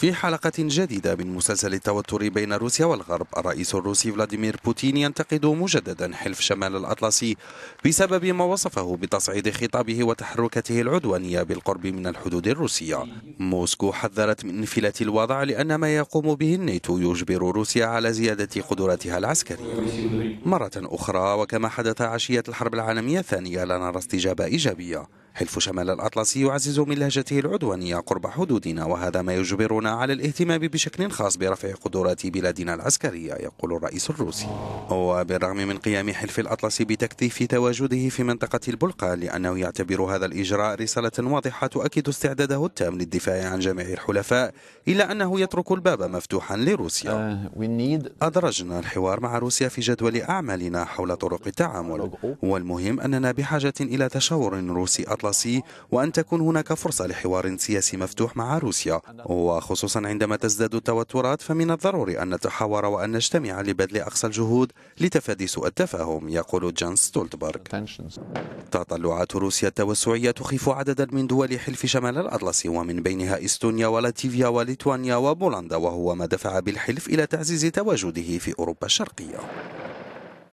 في حلقة جديدة من مسلسل التوتر بين روسيا والغرب الرئيس الروسي فلاديمير بوتين ينتقد مجددا حلف شمال الأطلسي بسبب ما وصفه بتصعيد خطابه وتحركته العدوانية بالقرب من الحدود الروسية موسكو حذرت من انفلات الوضع لأن ما يقوم به الناتو يجبر روسيا على زيادة قدراتها العسكرية مرة أخرى وكما حدث عشية الحرب العالمية الثانية لا نرى استجابة إيجابية حلف شمال الأطلسي يعزز من لهجته العدوانية قرب حدودنا وهذا ما يجبرنا على الاهتمام بشكل خاص برفع قدرات بلادنا العسكرية يقول الرئيس الروسي وبالرغم من قيام حلف الأطلسي بتكثيف تواجده في منطقة البلقان لأنه يعتبر هذا الإجراء رسالة واضحة تؤكد استعداده التام للدفاع عن جميع الحلفاء إلا أنه يترك الباب مفتوحا لروسيا uh, أدرجنا الحوار مع روسيا في جدول أعمالنا حول طرق التعامل oh, oh. والمهم أننا بحاجة إلى تشاور روسي أطلسي الأطلسي وأن تكون هناك فرصة لحوار سياسي مفتوح مع روسيا وخصوصا عندما تزداد التوترات فمن الضروري أن نتحاور وأن نجتمع لبذل أقصى الجهود لتفادي سوء التفاهم يقول جان ستولتبرغ تطلعات روسيا التوسعية تخيف عددا من دول حلف شمال الأطلسي ومن بينها إستونيا ولاتفيا وليتوانيا وبولندا وهو ما دفع بالحلف إلى تعزيز تواجده في أوروبا الشرقية